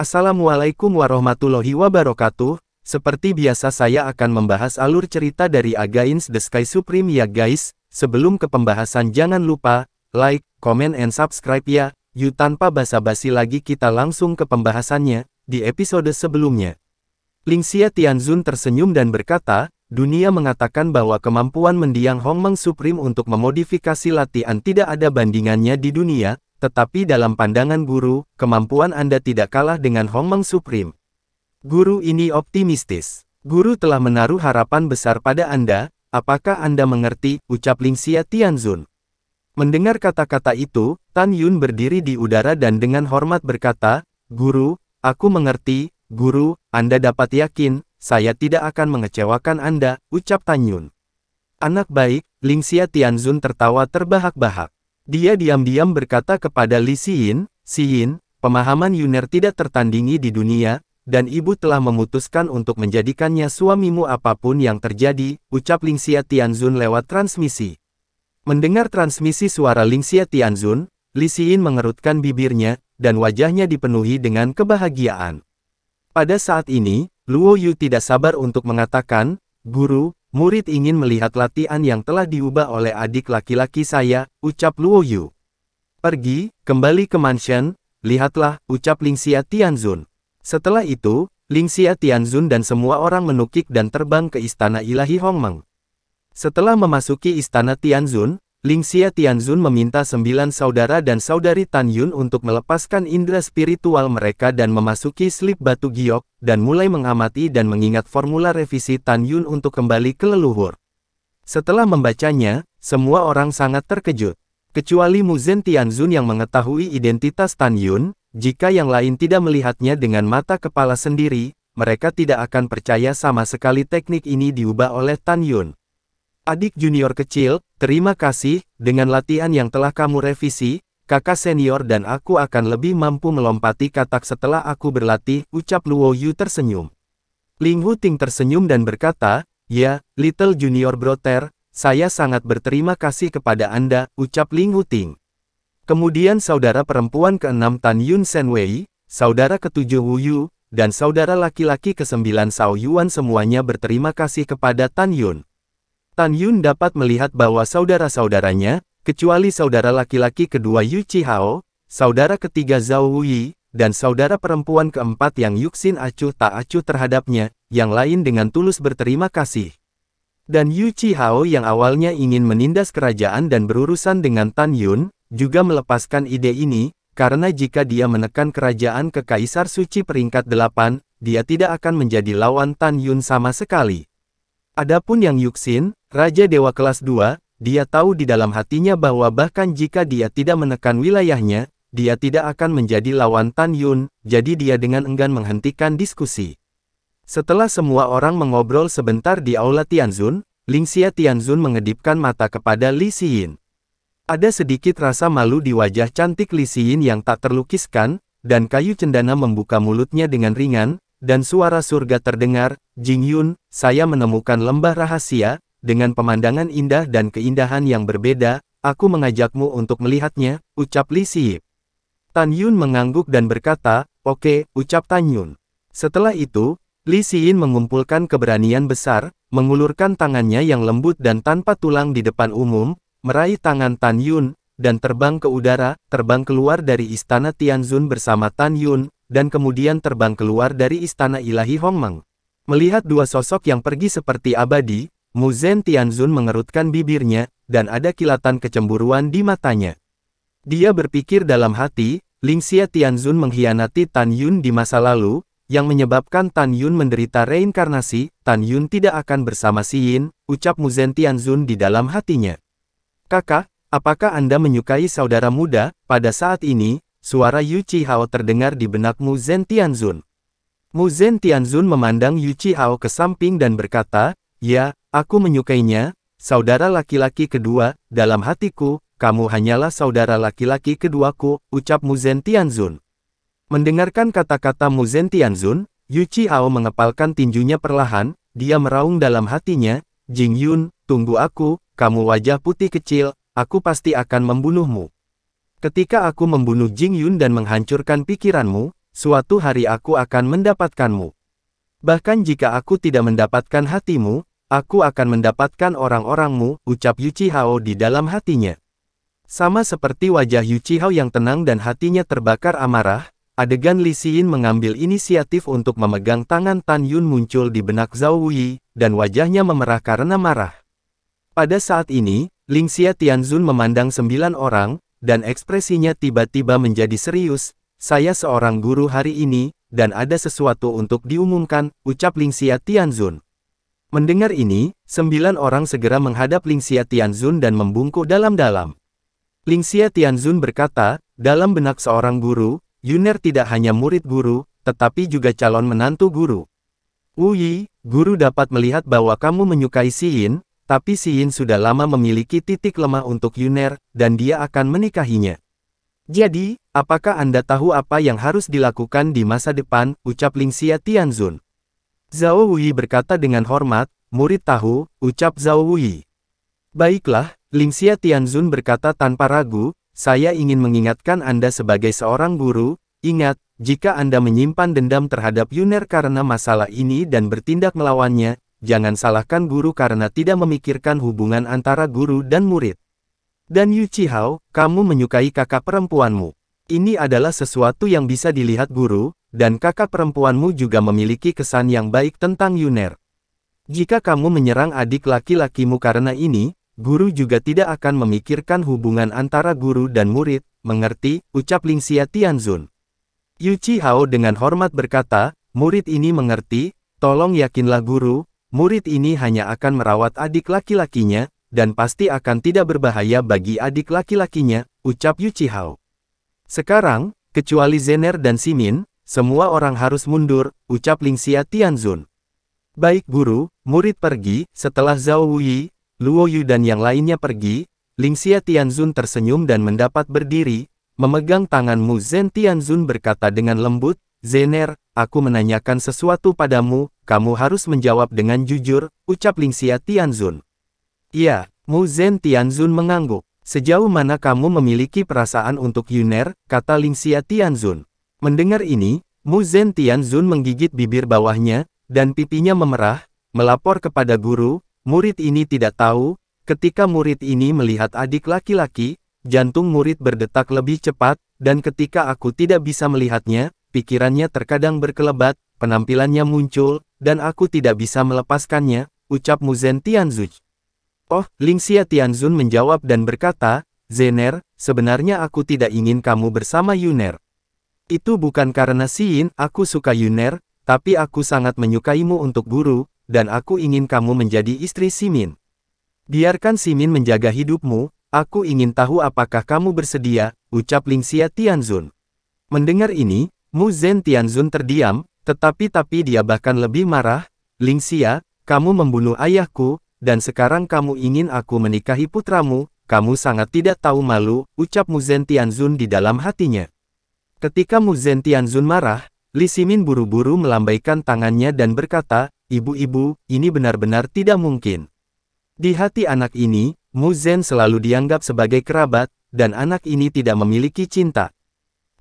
Assalamualaikum warahmatullahi wabarakatuh, seperti biasa saya akan membahas alur cerita dari Agains the Sky Supreme ya guys, sebelum ke pembahasan jangan lupa, like, comment and subscribe ya, yuk tanpa basa-basi lagi kita langsung ke pembahasannya, di episode sebelumnya. Ling Xia Tianzun tersenyum dan berkata, dunia mengatakan bahwa kemampuan mendiang Hong Meng Supreme untuk memodifikasi latihan tidak ada bandingannya di dunia, tetapi dalam pandangan guru, kemampuan Anda tidak kalah dengan Hongmeng Supreme. Guru ini optimistis. Guru telah menaruh harapan besar pada Anda, apakah Anda mengerti, ucap Ling Xia Tianzun. Mendengar kata-kata itu, Tan Yun berdiri di udara dan dengan hormat berkata, Guru, aku mengerti, Guru, Anda dapat yakin, saya tidak akan mengecewakan Anda, ucap Tan Yun. Anak baik, Ling Xia Tianzun tertawa terbahak-bahak. Dia diam-diam berkata kepada Li Xiyin, Xiyin, pemahaman Yuner tidak tertandingi di dunia, dan ibu telah memutuskan untuk menjadikannya suamimu apapun yang terjadi, ucap Xia Tianzun lewat transmisi. Mendengar transmisi suara Xia Tianzun, Li Xin mengerutkan bibirnya, dan wajahnya dipenuhi dengan kebahagiaan. Pada saat ini, Luo Yu tidak sabar untuk mengatakan, Guru, Murid ingin melihat latihan yang telah diubah oleh adik laki-laki saya, ucap Luo Yu. Pergi, kembali ke mansion, lihatlah, ucap Ling Lingxia Tianzun. Setelah itu, Ling Lingxia Tianzun dan semua orang menukik dan terbang ke istana ilahi Hongmeng. Setelah memasuki istana Tianzun, Xia Tianzun meminta sembilan saudara dan saudari Tan Yun untuk melepaskan indera spiritual mereka dan memasuki slip batu giok, dan mulai mengamati dan mengingat formula revisi Tan Yun untuk kembali ke leluhur. Setelah membacanya, semua orang sangat terkejut. Kecuali Muzen Tianzun yang mengetahui identitas Tan Yun, jika yang lain tidak melihatnya dengan mata kepala sendiri, mereka tidak akan percaya sama sekali teknik ini diubah oleh Tan Yun. Adik junior kecil, terima kasih, dengan latihan yang telah kamu revisi, kakak senior dan aku akan lebih mampu melompati katak setelah aku berlatih, ucap Luo Yu tersenyum. Ling Hu Ting tersenyum dan berkata, ya, little junior brother, saya sangat berterima kasih kepada Anda, ucap Ling Hu Ting. Kemudian saudara perempuan keenam Tan Yun Sen Wei, saudara ketujuh Wu Yu, dan saudara laki-laki kesembilan Sao Yuan semuanya berterima kasih kepada Tan Yun. Tan Yun dapat melihat bahwa saudara-saudaranya, kecuali saudara laki-laki kedua Yu Chihao, saudara ketiga Zhao Wuyi, dan saudara perempuan keempat yang Yuxin acuh tak acuh terhadapnya, yang lain dengan tulus berterima kasih. Dan Yu Chihao yang awalnya ingin menindas kerajaan dan berurusan dengan Tan Yun, juga melepaskan ide ini, karena jika dia menekan kerajaan ke Kaisar Suci peringkat 8, dia tidak akan menjadi lawan Tan Yun sama sekali. Adapun yang Yuxin, Raja Dewa kelas 2, dia tahu di dalam hatinya bahwa bahkan jika dia tidak menekan wilayahnya, dia tidak akan menjadi lawan Tan Yun, jadi dia dengan enggan menghentikan diskusi. Setelah semua orang mengobrol sebentar di aula Tianzun, Ling Xia Tianzun mengedipkan mata kepada Li Xin. Ada sedikit rasa malu di wajah cantik Li Xin yang tak terlukiskan, dan kayu cendana membuka mulutnya dengan ringan, dan suara surga terdengar, Jing Yun, saya menemukan lembah rahasia, dengan pemandangan indah dan keindahan yang berbeda, aku mengajakmu untuk melihatnya, ucap Li Siip. Tan Yun mengangguk dan berkata, oke, ucap Tan Yun. Setelah itu, Li Siin mengumpulkan keberanian besar, mengulurkan tangannya yang lembut dan tanpa tulang di depan umum, meraih tangan Tan Yun, dan terbang ke udara, terbang keluar dari istana Tianzun bersama Tan Yun, dan kemudian terbang keluar dari istana ilahi Hongmeng. Melihat dua sosok yang pergi seperti abadi, Mu Zhen Tianzun mengerutkan bibirnya, dan ada kilatan kecemburuan di matanya. Dia berpikir dalam hati, Ling Xia Tianzun mengkhianati Tan Yun di masa lalu, yang menyebabkan Tan Yun menderita reinkarnasi, Tan Yun tidak akan bersama Si Yin, ucap Mu Zhen Tianzun di dalam hatinya. Kakak, apakah Anda menyukai saudara muda, pada saat ini, Suara Yu Hao terdengar di benak Mu Zhen Tianzun. Mu Zhen Tianzun memandang Yu Hao ke samping dan berkata, Ya, aku menyukainya, saudara laki-laki kedua, dalam hatiku, kamu hanyalah saudara laki-laki keduaku, ucap Mu Zhen Tianzun. Mendengarkan kata-kata Mu Zhen Tianzun, Yu Hao mengepalkan tinjunya perlahan, dia meraung dalam hatinya, Jing Yun, tunggu aku, kamu wajah putih kecil, aku pasti akan membunuhmu. Ketika aku membunuh Jing Yun dan menghancurkan pikiranmu, suatu hari aku akan mendapatkanmu. Bahkan jika aku tidak mendapatkan hatimu, aku akan mendapatkan orang-orangmu, ucap Yuchi Hao di dalam hatinya. Sama seperti wajah Yuchi Hao yang tenang dan hatinya terbakar amarah, adegan Li Xin mengambil inisiatif untuk memegang tangan Tan Yun muncul di benak Zhao Wuyi, dan wajahnya memerah karena marah. Pada saat ini, Ling Xia Tianzun memandang sembilan orang, dan ekspresinya tiba-tiba menjadi serius, saya seorang guru hari ini, dan ada sesuatu untuk diumumkan, ucap Lingxia Tianzun. Mendengar ini, sembilan orang segera menghadap Lingxia Tianzun dan membungkuk dalam-dalam. Lingxia Tianzun berkata, dalam benak seorang guru, Yuner tidak hanya murid guru, tetapi juga calon menantu guru. Yi, guru dapat melihat bahwa kamu menyukai Xiin, tapi Si Yin sudah lama memiliki titik lemah untuk Yuner, dan dia akan menikahinya. Jadi, apakah Anda tahu apa yang harus dilakukan di masa depan, ucap Ling Xia Tianzun. Zhao Wuyi berkata dengan hormat, murid tahu, ucap Zhao Wuyi. Baiklah, Ling Xia Tianzun berkata tanpa ragu, saya ingin mengingatkan Anda sebagai seorang guru, ingat, jika Anda menyimpan dendam terhadap Yuner karena masalah ini dan bertindak melawannya, jangan salahkan guru karena tidak memikirkan hubungan antara guru dan murid. Dan Yu Chihao, kamu menyukai kakak perempuanmu. Ini adalah sesuatu yang bisa dilihat guru, dan kakak perempuanmu juga memiliki kesan yang baik tentang Yuner. Jika kamu menyerang adik laki-lakimu karena ini, guru juga tidak akan memikirkan hubungan antara guru dan murid, mengerti, ucap Ling Xia Tianzun. Yu Chihao dengan hormat berkata, murid ini mengerti, tolong yakinlah guru, Murid ini hanya akan merawat adik laki-lakinya, dan pasti akan tidak berbahaya bagi adik laki-lakinya, ucap Yu Chihao. Sekarang, kecuali Zener dan Simin, semua orang harus mundur, ucap Lingxia Tianzun. Baik guru, murid pergi, setelah Zhao Wuyi, Luo Yu dan yang lainnya pergi, Lingxia Tianzun tersenyum dan mendapat berdiri, memegang tanganmu. Mu Tianzun berkata dengan lembut, Zener, aku menanyakan sesuatu padamu, kamu harus menjawab dengan jujur, ucap Lingxia Tianzun. Iya, Mu Zhen Tianzun mengangguk. Sejauh mana kamu memiliki perasaan untuk Yuner, kata Lingxia Tianzun. Mendengar ini, Mu Zhen Tianzun menggigit bibir bawahnya, dan pipinya memerah, melapor kepada guru, murid ini tidak tahu, ketika murid ini melihat adik laki-laki, jantung murid berdetak lebih cepat, dan ketika aku tidak bisa melihatnya, pikirannya terkadang berkelebat, penampilannya muncul, dan aku tidak bisa melepaskannya, ucap Muzen Tianzun. Oh, Lingxia Tianzun menjawab dan berkata, Zener, sebenarnya aku tidak ingin kamu bersama Yuner. Itu bukan karena Siin, aku suka Yuner, tapi aku sangat menyukaimu untuk guru, dan aku ingin kamu menjadi istri Simin. Biarkan Simin menjaga hidupmu, aku ingin tahu apakah kamu bersedia, ucap Lingxia Tianzun. Mendengar ini, Mu Zhen Tianzun terdiam, tetapi tapi dia bahkan lebih marah, Lingxia, kamu membunuh ayahku, dan sekarang kamu ingin aku menikahi putramu, kamu sangat tidak tahu malu, ucap Mu Zhen Tianzun di dalam hatinya. Ketika Mu Zhen Tianzun marah, Li Simin buru-buru melambaikan tangannya dan berkata, Ibu-ibu, ini benar-benar tidak mungkin. Di hati anak ini, Mu Zhen selalu dianggap sebagai kerabat, dan anak ini tidak memiliki cinta.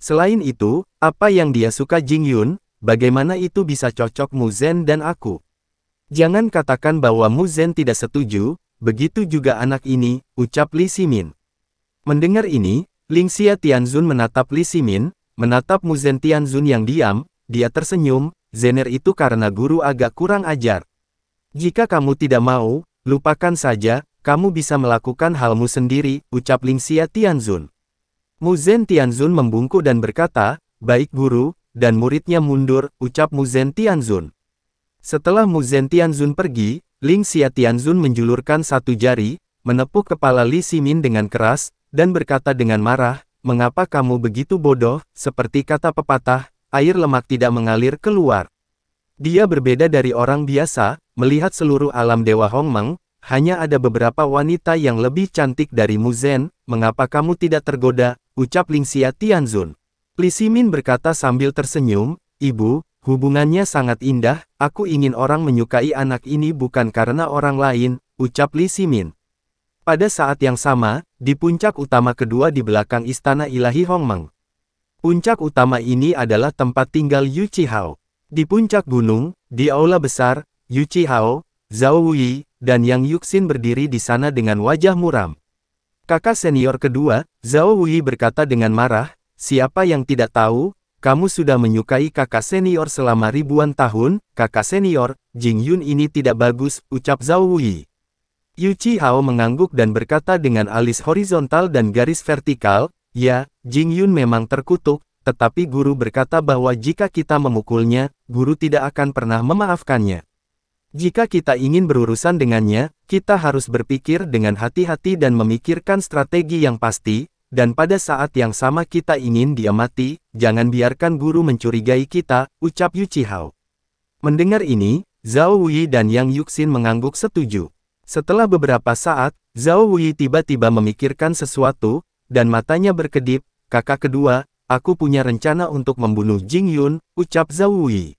Selain itu, apa yang dia suka Jing Yun, Bagaimana itu bisa cocok Muzen dan aku? Jangan katakan bahwa Muzen tidak setuju, begitu juga anak ini, ucap Li Simin. Mendengar ini, Ling Xia Tianzun menatap Li Simin, menatap Muzen Tianzun yang diam, dia tersenyum, Zener itu karena guru agak kurang ajar. Jika kamu tidak mau, lupakan saja, kamu bisa melakukan halmu sendiri, ucap Ling Xia Tianzun. Muzen Tianzun membungkuk dan berkata, baik guru, dan muridnya mundur, ucap Mu Zhen Tianzun. Setelah Mu Zhen Tianzun pergi, Ling Xia Tianzun menjulurkan satu jari, menepuk kepala Li Simin dengan keras, dan berkata dengan marah, Mengapa kamu begitu bodoh, seperti kata pepatah, air lemak tidak mengalir keluar. Dia berbeda dari orang biasa, melihat seluruh alam Dewa Hongmeng, hanya ada beberapa wanita yang lebih cantik dari Mu Zhen. mengapa kamu tidak tergoda, ucap Ling Xia Tianzun. Lisimin berkata sambil tersenyum, Ibu, hubungannya sangat indah, aku ingin orang menyukai anak ini bukan karena orang lain, ucap Lisimin. Pada saat yang sama, di puncak utama kedua di belakang Istana Ilahi Hongmeng. Puncak utama ini adalah tempat tinggal Yu Chihao. Di puncak gunung, di aula besar, Yu Chihao, Zhao Wuyi, dan Yang Yuxin berdiri di sana dengan wajah muram. Kakak senior kedua, Zhao Wuyi berkata dengan marah, Siapa yang tidak tahu, kamu sudah menyukai kakak senior selama ribuan tahun, kakak senior, Jing Yun ini tidak bagus, ucap Zhao Wuyi. Yu Chi Hao mengangguk dan berkata dengan alis horizontal dan garis vertikal, ya, Jing Yun memang terkutuk, tetapi guru berkata bahwa jika kita memukulnya, guru tidak akan pernah memaafkannya. Jika kita ingin berurusan dengannya, kita harus berpikir dengan hati-hati dan memikirkan strategi yang pasti, dan pada saat yang sama kita ingin dia mati, jangan biarkan guru mencurigai kita, ucap Yu Chihao. Mendengar ini, Zhao Wuyi dan Yang Yuxin mengangguk setuju. Setelah beberapa saat, Zhao Wuyi tiba-tiba memikirkan sesuatu, dan matanya berkedip, kakak kedua, aku punya rencana untuk membunuh Jing Yun, ucap Zhao Wuyi.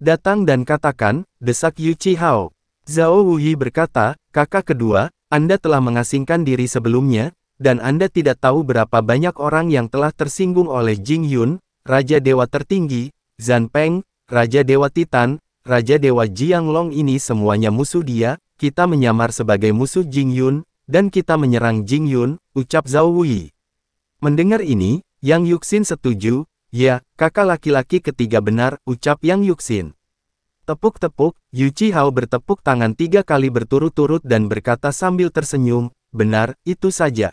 Datang dan katakan, desak Yu Chihao. Zhao Wuyi berkata, kakak kedua, Anda telah mengasingkan diri sebelumnya, dan Anda tidak tahu berapa banyak orang yang telah tersinggung oleh Jing Yun, Raja Dewa Tertinggi, Zan Peng, Raja Dewa Titan, Raja Dewa Jiang Long ini semuanya musuh dia, kita menyamar sebagai musuh Jing Yun, dan kita menyerang Jing Yun, ucap Zhao Wui. Mendengar ini, Yang Yuxin setuju, ya, kakak laki-laki ketiga benar, ucap Yang Yuxin. Tepuk-tepuk, Yu Hao bertepuk tangan tiga kali berturut-turut dan berkata sambil tersenyum, benar, itu saja.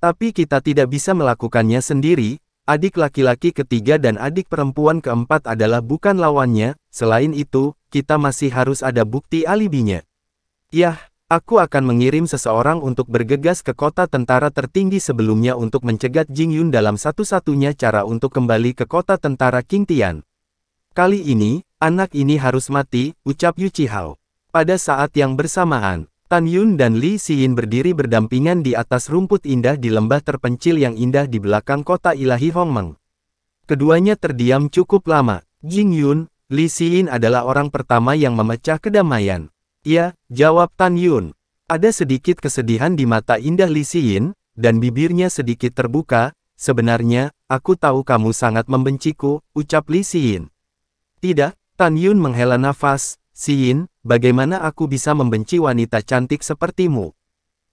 Tapi kita tidak bisa melakukannya sendiri, adik laki-laki ketiga dan adik perempuan keempat adalah bukan lawannya, selain itu, kita masih harus ada bukti alibinya. Yah, aku akan mengirim seseorang untuk bergegas ke kota tentara tertinggi sebelumnya untuk mencegat Jing Yun dalam satu-satunya cara untuk kembali ke kota tentara King Tian. Kali ini, anak ini harus mati, ucap Yu Hao. Pada saat yang bersamaan, Tan Yun dan Li Xin berdiri berdampingan di atas rumput indah di lembah terpencil yang indah di belakang kota ilahi Hongmeng. Keduanya terdiam cukup lama. Jing Yun, Li Xin adalah orang pertama yang memecah kedamaian. Ya, jawab Tan Yun. Ada sedikit kesedihan di mata indah Li Xin, dan bibirnya sedikit terbuka, sebenarnya, aku tahu kamu sangat membenciku, ucap Li Xin. Tidak, Tan Yun menghela nafas, Siin, bagaimana aku bisa membenci wanita cantik sepertimu?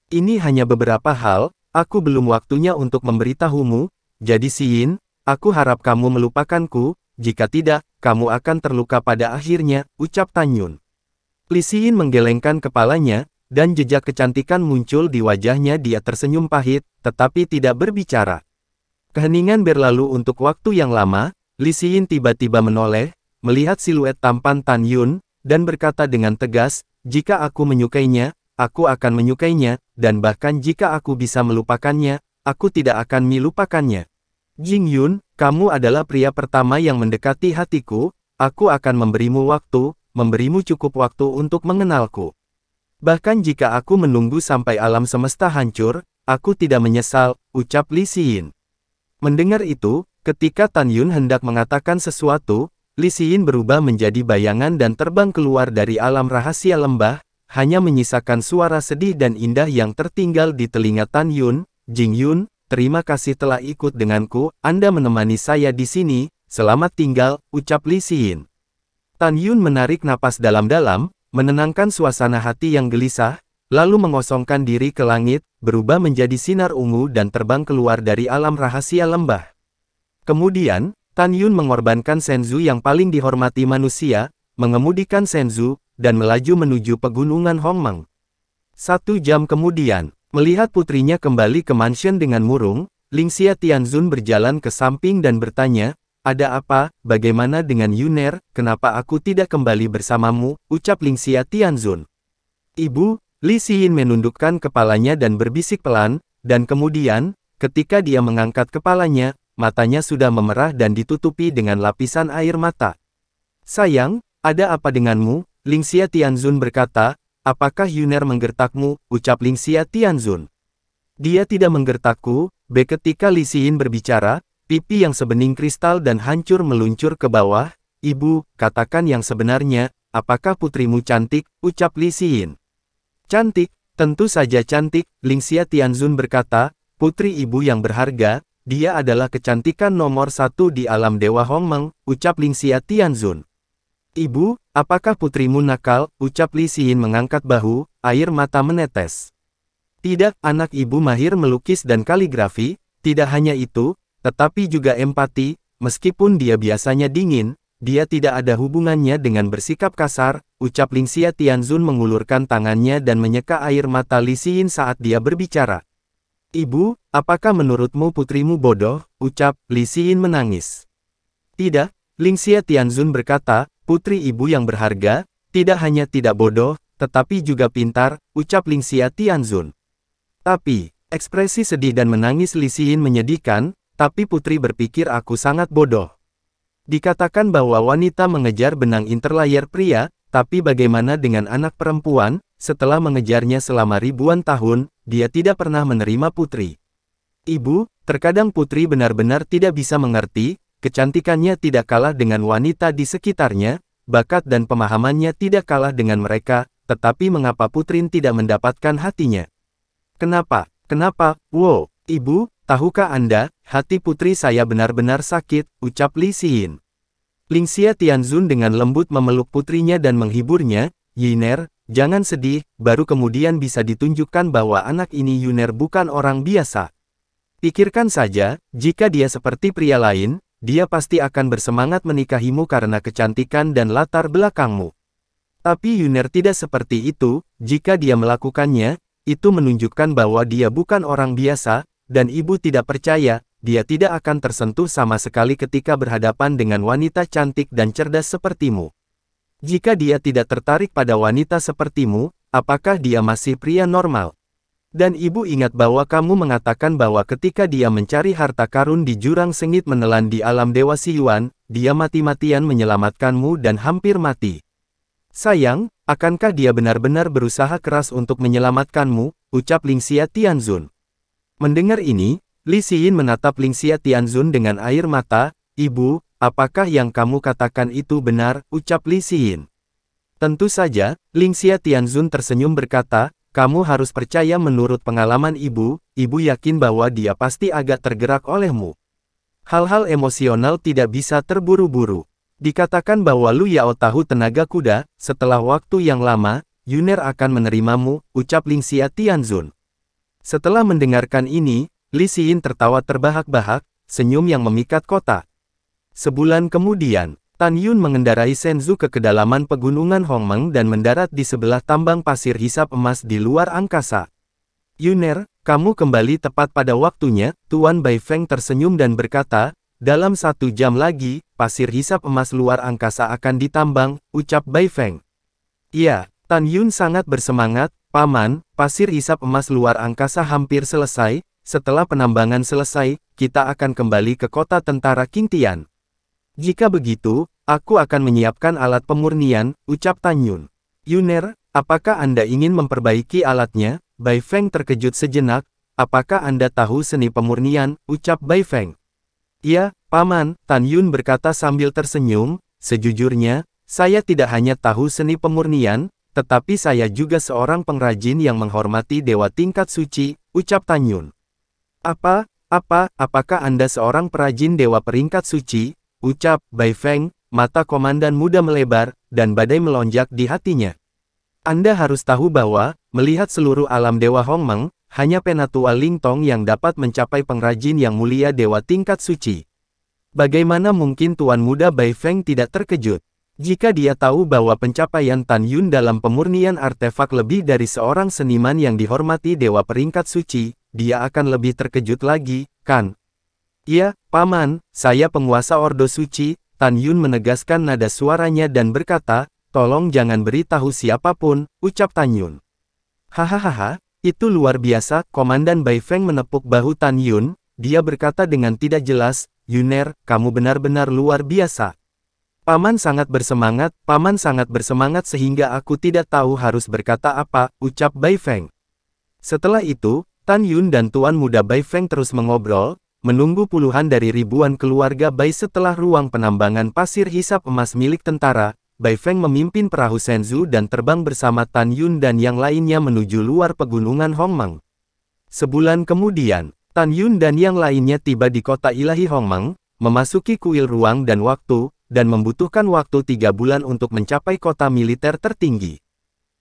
Ini hanya beberapa hal, aku belum waktunya untuk memberitahumu, jadi Siin, aku harap kamu melupakanku, jika tidak, kamu akan terluka pada akhirnya, ucap Tanyun. Li Siin menggelengkan kepalanya, dan jejak kecantikan muncul di wajahnya dia tersenyum pahit, tetapi tidak berbicara. Keheningan berlalu untuk waktu yang lama, Li Siin tiba-tiba menoleh, melihat siluet tampan Tan Yun, dan berkata dengan tegas, jika aku menyukainya, aku akan menyukainya, dan bahkan jika aku bisa melupakannya, aku tidak akan melupakannya. Jing Yun, kamu adalah pria pertama yang mendekati hatiku, aku akan memberimu waktu, memberimu cukup waktu untuk mengenalku. Bahkan jika aku menunggu sampai alam semesta hancur, aku tidak menyesal, ucap Li Xin. Mendengar itu, ketika Tan Yun hendak mengatakan sesuatu, Lisiin berubah menjadi bayangan dan terbang keluar dari alam rahasia lembah, hanya menyisakan suara sedih dan indah yang tertinggal di telinga Tan Yun, Jing Yun, terima kasih telah ikut denganku, Anda menemani saya di sini, selamat tinggal, ucap Lisiin. Tan Yun menarik napas dalam-dalam, menenangkan suasana hati yang gelisah, lalu mengosongkan diri ke langit, berubah menjadi sinar ungu dan terbang keluar dari alam rahasia lembah. Kemudian, Tan Yun mengorbankan Senzu yang paling dihormati manusia, mengemudikan Senzu, dan melaju menuju pegunungan Hongmeng. Satu jam kemudian, melihat putrinya kembali ke mansion dengan murung, Ling Xia Tianzun berjalan ke samping dan bertanya, ada apa, bagaimana dengan Yuner, kenapa aku tidak kembali bersamamu, ucap Ling Xia Tianzun. Ibu, Li Xin menundukkan kepalanya dan berbisik pelan, dan kemudian, ketika dia mengangkat kepalanya, matanya sudah memerah dan ditutupi dengan lapisan air mata. Sayang, ada apa denganmu? Xia Tianzun berkata, apakah Yuner menggertakmu? Ucap Xia Tianzun. Dia tidak menggertakku, Be ketika Li Xin berbicara, pipi yang sebening kristal dan hancur meluncur ke bawah, Ibu, katakan yang sebenarnya, apakah putrimu cantik? Ucap Li Xin. Cantik, tentu saja cantik, Xia Tianzun berkata, putri ibu yang berharga, dia adalah kecantikan nomor satu di alam Dewa Hongmeng, ucap Ling Xia Tianzun. Ibu, apakah putrimu nakal, ucap Li Xin mengangkat bahu, air mata menetes. Tidak, anak ibu mahir melukis dan kaligrafi, tidak hanya itu, tetapi juga empati, meskipun dia biasanya dingin, dia tidak ada hubungannya dengan bersikap kasar, ucap Ling Xia Tianzun mengulurkan tangannya dan menyeka air mata Li Xin saat dia berbicara. Ibu, apakah menurutmu putrimu bodoh? Ucap, Li Xin menangis. Tidak, Ling Xia Tianzun berkata, putri ibu yang berharga, tidak hanya tidak bodoh, tetapi juga pintar, ucap Ling Xia Tianzun. Tapi, ekspresi sedih dan menangis Li Xin menyedihkan, tapi putri berpikir aku sangat bodoh. Dikatakan bahwa wanita mengejar benang interlayer pria, tapi bagaimana dengan anak perempuan, setelah mengejarnya selama ribuan tahun, dia tidak pernah menerima putri. Ibu, terkadang putri benar-benar tidak bisa mengerti, kecantikannya tidak kalah dengan wanita di sekitarnya, bakat dan pemahamannya tidak kalah dengan mereka, tetapi mengapa putri tidak mendapatkan hatinya? Kenapa? Kenapa? Wow, ibu, tahukah Anda, hati putri saya benar-benar sakit, ucap Li Ling Lingxia Tianzun dengan lembut memeluk putrinya dan menghiburnya, Yiner, Jangan sedih, baru kemudian bisa ditunjukkan bahwa anak ini Yuner bukan orang biasa. Pikirkan saja, jika dia seperti pria lain, dia pasti akan bersemangat menikahimu karena kecantikan dan latar belakangmu. Tapi Yuner tidak seperti itu, jika dia melakukannya, itu menunjukkan bahwa dia bukan orang biasa, dan ibu tidak percaya, dia tidak akan tersentuh sama sekali ketika berhadapan dengan wanita cantik dan cerdas sepertimu. Jika dia tidak tertarik pada wanita sepertimu, apakah dia masih pria normal? Dan ibu ingat bahwa kamu mengatakan bahwa ketika dia mencari harta karun di jurang sengit menelan di alam Dewa Siyuan, dia mati-matian menyelamatkanmu dan hampir mati. Sayang, akankah dia benar-benar berusaha keras untuk menyelamatkanmu, ucap Ling Xia Tianzun. Mendengar ini, Li Xin menatap Ling Xia Tianzun dengan air mata, Ibu, Apakah yang kamu katakan itu benar, ucap Li Xin. Tentu saja, Lingxia Tianzun tersenyum berkata, kamu harus percaya menurut pengalaman ibu, ibu yakin bahwa dia pasti agak tergerak olehmu. Hal-hal emosional tidak bisa terburu-buru. Dikatakan bahwa Lu Yao tahu tenaga kuda, setelah waktu yang lama, Yuner akan menerimamu, ucap Lingxia Tianzun. Setelah mendengarkan ini, Li Xin tertawa terbahak-bahak, senyum yang memikat kota. Sebulan kemudian, Tan Yun mengendarai Senzu ke kedalaman pegunungan Hongmeng dan mendarat di sebelah tambang pasir hisap emas di luar angkasa. Yuner, kamu kembali tepat pada waktunya, Tuan Bai Feng tersenyum dan berkata, dalam satu jam lagi, pasir hisap emas luar angkasa akan ditambang, ucap Bai Feng. Iya, Tan Yun sangat bersemangat, Paman, pasir hisap emas luar angkasa hampir selesai, setelah penambangan selesai, kita akan kembali ke kota tentara Kintian. Jika begitu, aku akan menyiapkan alat pemurnian, ucap Tanyun. Yuner, apakah Anda ingin memperbaiki alatnya? Bai Feng terkejut sejenak, apakah Anda tahu seni pemurnian, ucap Bai Feng. Iya, Paman, Tan Yun berkata sambil tersenyum, sejujurnya, saya tidak hanya tahu seni pemurnian, tetapi saya juga seorang pengrajin yang menghormati dewa tingkat suci, ucap Tan Yun. Apa, apa, apakah Anda seorang perajin dewa peringkat suci? ucap Bai Feng, mata komandan muda melebar, dan badai melonjak di hatinya. Anda harus tahu bahwa, melihat seluruh alam Dewa Hongmeng, hanya Penatua Ling Tong yang dapat mencapai pengrajin yang mulia Dewa tingkat suci. Bagaimana mungkin Tuan Muda Bai Feng tidak terkejut? Jika dia tahu bahwa pencapaian Tan Yun dalam pemurnian artefak lebih dari seorang seniman yang dihormati Dewa Peringkat Suci, dia akan lebih terkejut lagi, kan? Iya, Paman, saya penguasa Ordo Suci, Tan Yun menegaskan nada suaranya dan berkata, tolong jangan beritahu siapapun, ucap Tan Yun. Hahaha, itu luar biasa, Komandan Bai Feng menepuk bahu Tan Yun, dia berkata dengan tidak jelas, Yuner, kamu benar-benar luar biasa. Paman sangat bersemangat, paman sangat bersemangat sehingga aku tidak tahu harus berkata apa, ucap Bai Feng. Setelah itu, Tan Yun dan Tuan Muda Bai Feng terus mengobrol, menunggu puluhan dari ribuan keluarga Bai setelah ruang penambangan pasir hisap emas milik tentara, Bai Feng memimpin perahu Senzu dan terbang bersama Tan Yun dan yang lainnya menuju luar pegunungan Hongmeng. Sebulan kemudian, Tan Yun dan yang lainnya tiba di kota ilahi Hongmeng, memasuki kuil ruang dan waktu, dan membutuhkan waktu tiga bulan untuk mencapai kota militer tertinggi.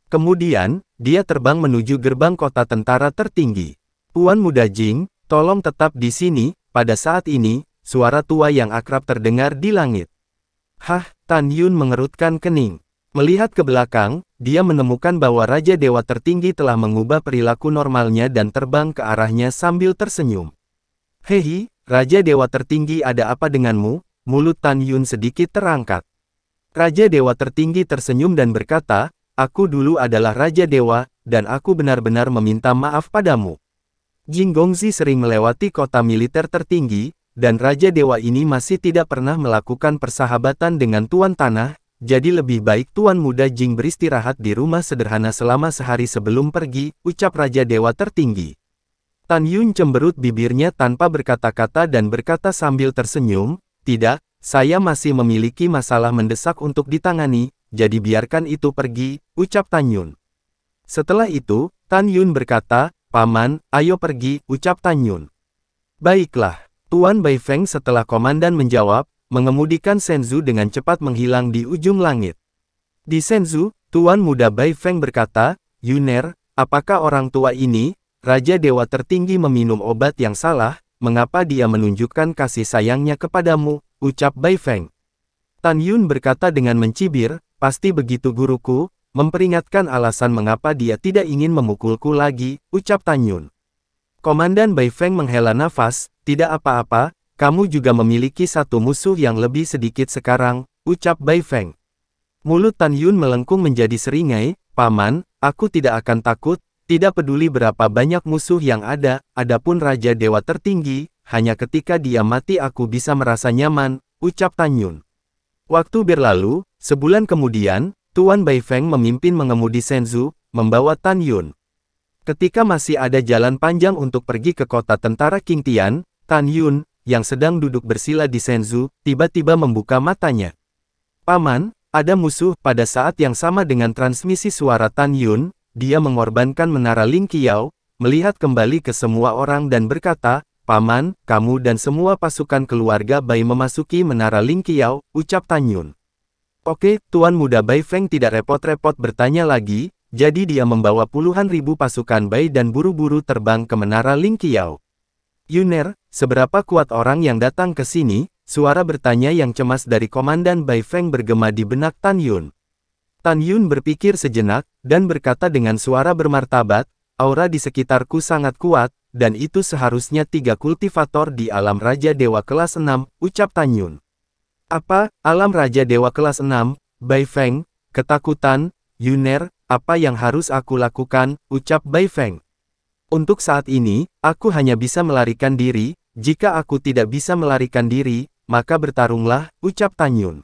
Kemudian, dia terbang menuju gerbang kota tentara tertinggi. Puan Muda Jing, Tolong tetap di sini, pada saat ini, suara tua yang akrab terdengar di langit. Hah, Tan Yun mengerutkan kening. Melihat ke belakang, dia menemukan bahwa Raja Dewa Tertinggi telah mengubah perilaku normalnya dan terbang ke arahnya sambil tersenyum. Hehi, Raja Dewa Tertinggi ada apa denganmu? Mulut Tan Yun sedikit terangkat. Raja Dewa Tertinggi tersenyum dan berkata, Aku dulu adalah Raja Dewa, dan aku benar-benar meminta maaf padamu. Jing Gongzi sering melewati kota militer tertinggi, dan Raja Dewa ini masih tidak pernah melakukan persahabatan dengan Tuan Tanah, jadi lebih baik Tuan Muda Jing beristirahat di rumah sederhana selama sehari sebelum pergi, ucap Raja Dewa tertinggi. Tan Yun cemberut bibirnya tanpa berkata-kata dan berkata sambil tersenyum, tidak, saya masih memiliki masalah mendesak untuk ditangani, jadi biarkan itu pergi, ucap Tan Yun. Setelah itu, Tan Yun berkata, Paman, ayo pergi, ucap Tan Yun. Baiklah, Tuan Bai Feng. setelah komandan menjawab, mengemudikan Senzu dengan cepat menghilang di ujung langit. Di Senzu, Tuan Muda Bai Feng berkata, Yuner, apakah orang tua ini, Raja Dewa Tertinggi meminum obat yang salah, mengapa dia menunjukkan kasih sayangnya kepadamu, ucap Bai Feng. Tan Yun berkata dengan mencibir, pasti begitu guruku, memperingatkan alasan mengapa dia tidak ingin memukulku lagi, ucap Tanyun. Komandan Bai Feng menghela nafas, tidak apa-apa, kamu juga memiliki satu musuh yang lebih sedikit sekarang, ucap Bai Feng. Mulut Tan Yun melengkung menjadi seringai, Paman, aku tidak akan takut, tidak peduli berapa banyak musuh yang ada, adapun Raja Dewa tertinggi, hanya ketika dia mati aku bisa merasa nyaman, ucap Tan Yun. Waktu berlalu, sebulan kemudian, Tuan Bai Feng memimpin mengemudi Senzu, membawa Tan Yun. Ketika masih ada jalan panjang untuk pergi ke kota tentara King Tian, Tan Yun, yang sedang duduk bersila di Senzu, tiba-tiba membuka matanya. Paman, ada musuh, pada saat yang sama dengan transmisi suara Tan Yun, dia mengorbankan menara Ling Qiao, melihat kembali ke semua orang dan berkata, Paman, kamu dan semua pasukan keluarga Bai memasuki menara Ling Qiao, ucap Tan Yun. Oke, Tuan Muda Bai Feng tidak repot-repot bertanya lagi, jadi dia membawa puluhan ribu pasukan Bai dan buru-buru terbang ke menara Ling Qiao. Yuner, seberapa kuat orang yang datang ke sini? Suara bertanya yang cemas dari Komandan Bai Feng bergema di benak Tan Yun. Tan Yun berpikir sejenak, dan berkata dengan suara bermartabat, aura di sekitarku sangat kuat, dan itu seharusnya tiga kultivator di alam Raja Dewa kelas 6, ucap Tan Yun. Apa, alam Raja Dewa kelas 6, Bai Feng, ketakutan, Yuner, apa yang harus aku lakukan, ucap Bai Feng. Untuk saat ini, aku hanya bisa melarikan diri, jika aku tidak bisa melarikan diri, maka bertarunglah, ucap Tan Yun.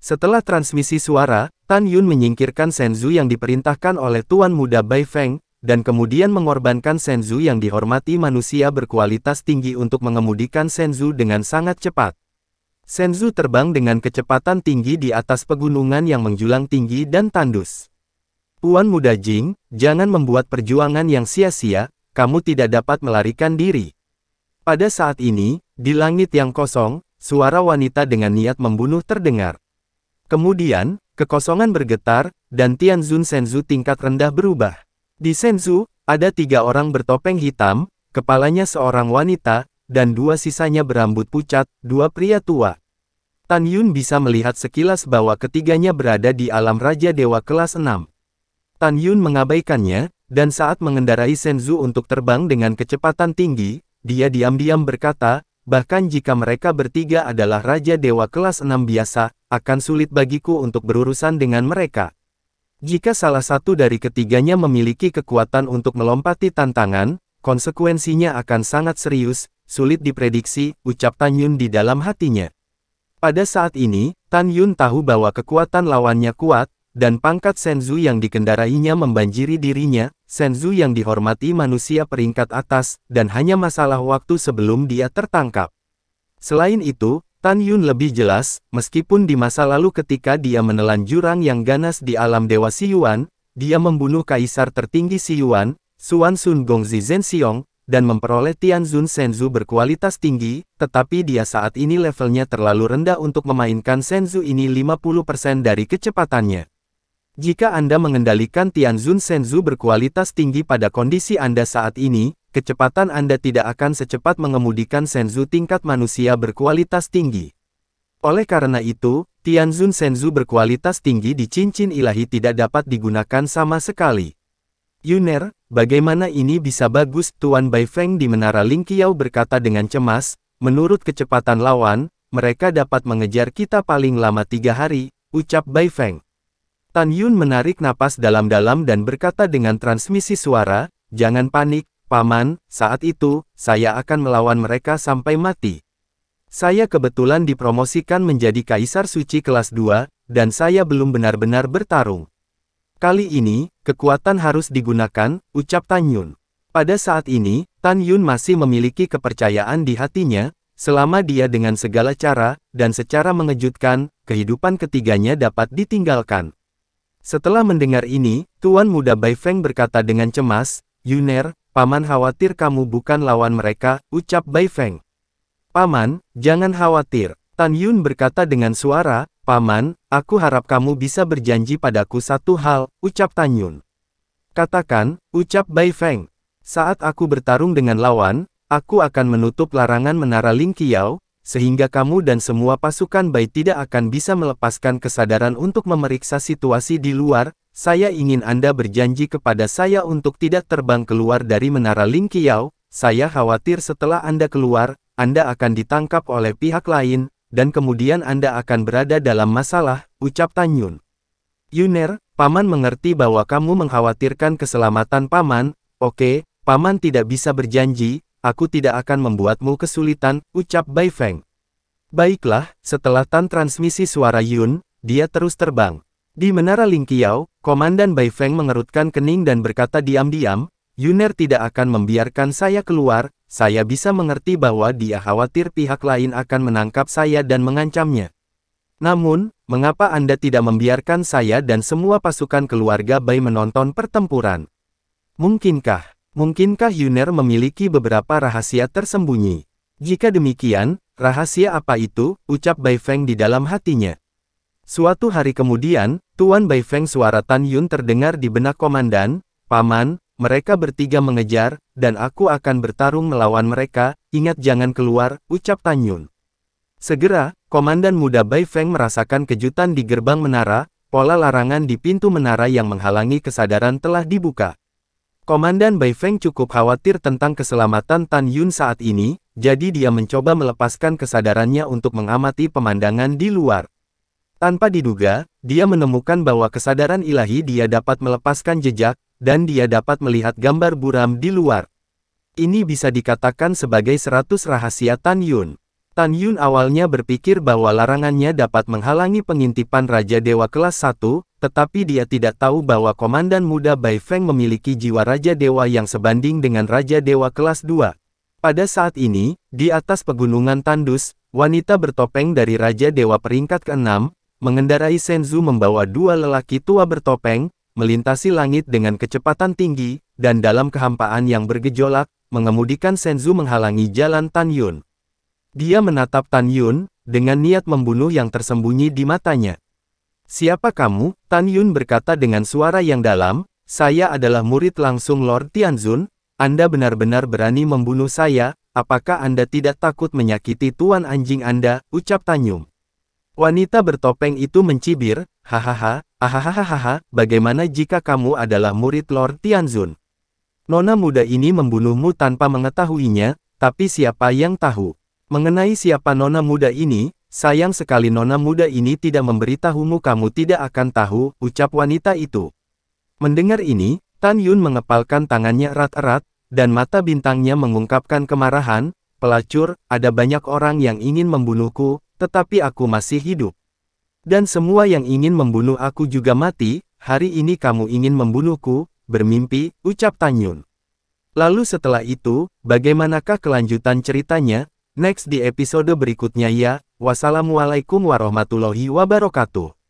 Setelah transmisi suara, Tan Yun menyingkirkan Senzu yang diperintahkan oleh Tuan Muda Bai Feng, dan kemudian mengorbankan Senzu yang dihormati manusia berkualitas tinggi untuk mengemudikan Senzu dengan sangat cepat. Senzu terbang dengan kecepatan tinggi di atas pegunungan yang menjulang tinggi dan tandus. Puan muda Jing, jangan membuat perjuangan yang sia-sia, kamu tidak dapat melarikan diri. Pada saat ini, di langit yang kosong, suara wanita dengan niat membunuh terdengar. Kemudian, kekosongan bergetar, dan Tianzun Senzu tingkat rendah berubah. Di Senzu, ada tiga orang bertopeng hitam, kepalanya seorang wanita, dan dua sisanya berambut pucat, dua pria tua. Tan Yun bisa melihat sekilas bahwa ketiganya berada di alam Raja Dewa kelas 6. Tan Yun mengabaikannya, dan saat mengendarai Senzu untuk terbang dengan kecepatan tinggi, dia diam-diam berkata, bahkan jika mereka bertiga adalah Raja Dewa kelas 6 biasa, akan sulit bagiku untuk berurusan dengan mereka. Jika salah satu dari ketiganya memiliki kekuatan untuk melompati tantangan, konsekuensinya akan sangat serius, sulit diprediksi, ucap Tan Yun di dalam hatinya. Pada saat ini, Tan Yun tahu bahwa kekuatan lawannya kuat, dan pangkat Senzu yang dikendarainya membanjiri dirinya, Senzu yang dihormati manusia peringkat atas, dan hanya masalah waktu sebelum dia tertangkap. Selain itu, Tan Yun lebih jelas, meskipun di masa lalu ketika dia menelan jurang yang ganas di alam Dewa Siyuan, dia membunuh kaisar tertinggi Siyuan, Suan Sun Gong Gongzi Xiong dan memperoleh Tian Zun Senzu berkualitas tinggi, tetapi dia saat ini levelnya terlalu rendah untuk memainkan Senzu ini 50% dari kecepatannya. Jika Anda mengendalikan Tian Zun Senzu berkualitas tinggi pada kondisi Anda saat ini, kecepatan Anda tidak akan secepat mengemudikan Senzu tingkat manusia berkualitas tinggi. Oleh karena itu, Tian Zun Senzu berkualitas tinggi di cincin ilahi tidak dapat digunakan sama sekali. Yuner, bagaimana ini bisa bagus? Tuan Bai Feng di Menara Lingqiao berkata dengan cemas, menurut kecepatan lawan, mereka dapat mengejar kita paling lama tiga hari, ucap Bai Feng. Tan Yun menarik napas dalam-dalam dan berkata dengan transmisi suara, jangan panik, paman, saat itu, saya akan melawan mereka sampai mati. Saya kebetulan dipromosikan menjadi Kaisar Suci kelas 2, dan saya belum benar-benar bertarung. Kali ini, Kekuatan harus digunakan, ucap Tan Yun. Pada saat ini, Tan Yun masih memiliki kepercayaan di hatinya, selama dia dengan segala cara, dan secara mengejutkan, kehidupan ketiganya dapat ditinggalkan. Setelah mendengar ini, Tuan Muda Bai Feng berkata dengan cemas, Yuner, Paman khawatir kamu bukan lawan mereka, ucap Bai Feng. Paman, jangan khawatir, Tan Yun berkata dengan suara, Paman, aku harap kamu bisa berjanji padaku satu hal, ucap Tanyun. Katakan, ucap Bai Feng. Saat aku bertarung dengan lawan, aku akan menutup larangan menara Ling Qiao, sehingga kamu dan semua pasukan Bai tidak akan bisa melepaskan kesadaran untuk memeriksa situasi di luar, saya ingin Anda berjanji kepada saya untuk tidak terbang keluar dari menara Ling Qiao, saya khawatir setelah Anda keluar, Anda akan ditangkap oleh pihak lain, dan kemudian Anda akan berada dalam masalah, ucap Tanyun. Yuner, Paman mengerti bahwa kamu mengkhawatirkan keselamatan Paman, oke, Paman tidak bisa berjanji, aku tidak akan membuatmu kesulitan, ucap Bai Feng. Baiklah, setelah Tan transmisi suara Yun, dia terus terbang. Di Menara Lingqiao, Komandan Bai Feng mengerutkan kening dan berkata diam-diam, Yuner tidak akan membiarkan saya keluar, saya bisa mengerti bahwa dia khawatir pihak lain akan menangkap saya dan mengancamnya. Namun, mengapa Anda tidak membiarkan saya dan semua pasukan keluarga Bai menonton pertempuran? Mungkinkah, mungkinkah Yuner memiliki beberapa rahasia tersembunyi? Jika demikian, rahasia apa itu, ucap Bai Feng di dalam hatinya. Suatu hari kemudian, Tuan Bai Feng suara Tan Yun terdengar di benak komandan, Paman, mereka bertiga mengejar, dan aku akan bertarung melawan mereka, ingat jangan keluar, ucap Tanyun. Segera, Komandan muda Bai Feng merasakan kejutan di gerbang menara, pola larangan di pintu menara yang menghalangi kesadaran telah dibuka. Komandan Bai Feng cukup khawatir tentang keselamatan Tan Yun saat ini, jadi dia mencoba melepaskan kesadarannya untuk mengamati pemandangan di luar. Tanpa diduga, dia menemukan bahwa kesadaran ilahi dia dapat melepaskan jejak, dan dia dapat melihat gambar buram di luar. Ini bisa dikatakan sebagai seratus rahasia Tan Yun. Tan Yun awalnya berpikir bahwa larangannya dapat menghalangi pengintipan Raja Dewa kelas 1, tetapi dia tidak tahu bahwa Komandan Muda Bai Feng memiliki jiwa Raja Dewa yang sebanding dengan Raja Dewa kelas 2. Pada saat ini, di atas pegunungan Tandus, wanita bertopeng dari Raja Dewa peringkat ke-6, mengendarai Senzu membawa dua lelaki tua bertopeng, melintasi langit dengan kecepatan tinggi, dan dalam kehampaan yang bergejolak, mengemudikan Senzu menghalangi jalan Tan Yun. Dia menatap Tan Yun, dengan niat membunuh yang tersembunyi di matanya. Siapa kamu? Tan Yun berkata dengan suara yang dalam, saya adalah murid langsung Lord Tianzun, Anda benar-benar berani membunuh saya, apakah Anda tidak takut menyakiti tuan anjing Anda, ucap Tan Yun. Wanita bertopeng itu mencibir, hahaha, Hahaha, bagaimana jika kamu adalah murid Lord Tianzun? Nona muda ini membunuhmu tanpa mengetahuinya, tapi siapa yang tahu? Mengenai siapa nona muda ini, sayang sekali nona muda ini tidak memberitahumu kamu tidak akan tahu, ucap wanita itu. Mendengar ini, Tan Yun mengepalkan tangannya erat-erat, dan mata bintangnya mengungkapkan kemarahan, pelacur, ada banyak orang yang ingin membunuhku, tetapi aku masih hidup. Dan semua yang ingin membunuh aku juga mati, hari ini kamu ingin membunuhku, bermimpi, ucap Tanyun. Lalu setelah itu, bagaimanakah kelanjutan ceritanya? Next di episode berikutnya ya, wassalamualaikum warahmatullahi wabarakatuh.